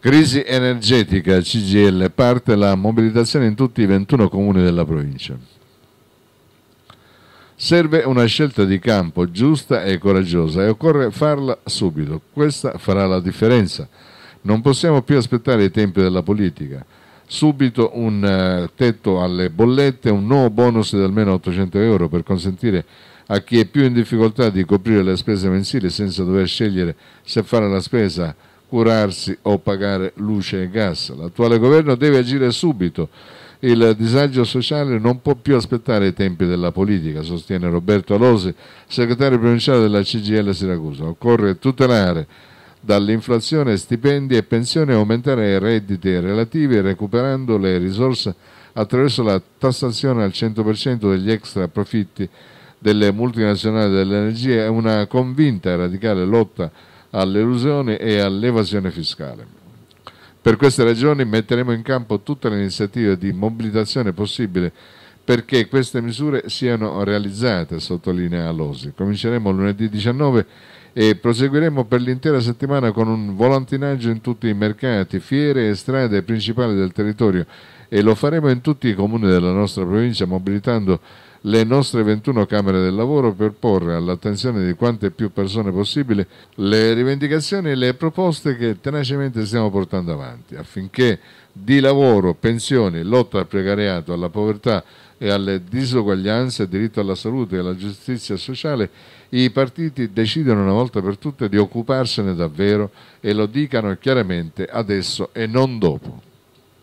Crisi energetica, CGL, parte la mobilitazione in tutti i 21 comuni della provincia. Serve una scelta di campo giusta e coraggiosa e occorre farla subito. Questa farà la differenza. Non possiamo più aspettare i tempi della politica. Subito un eh, tetto alle bollette, un nuovo bonus di almeno 800 euro per consentire a chi è più in difficoltà di coprire le spese mensili senza dover scegliere se fare la spesa curarsi o pagare luce e gas. L'attuale governo deve agire subito. Il disagio sociale non può più aspettare i tempi della politica, sostiene Roberto Alosi, segretario provinciale della CGL Siracusa. Occorre tutelare dall'inflazione stipendi e pensioni e aumentare i redditi relativi recuperando le risorse attraverso la tassazione al 100% degli extra profitti delle multinazionali dell'energia e una convinta e radicale lotta all'elusione e all'evasione fiscale. Per queste ragioni metteremo in campo tutte le iniziative di mobilitazione possibile perché queste misure siano realizzate, sottolinea l'OSI. Cominceremo lunedì 19 e proseguiremo per l'intera settimana con un volantinaggio in tutti i mercati, fiere e strade principali del territorio e lo faremo in tutti i comuni della nostra provincia mobilitando le nostre 21 Camere del Lavoro per porre all'attenzione di quante più persone possibile le rivendicazioni e le proposte che tenacemente stiamo portando avanti affinché di lavoro, pensioni, lotta al precariato, alla povertà e alle disuguaglianze, diritto alla salute e alla giustizia sociale, i partiti decidano una volta volta per tutte di occuparsene davvero e lo dicano chiaramente adesso e non dopo.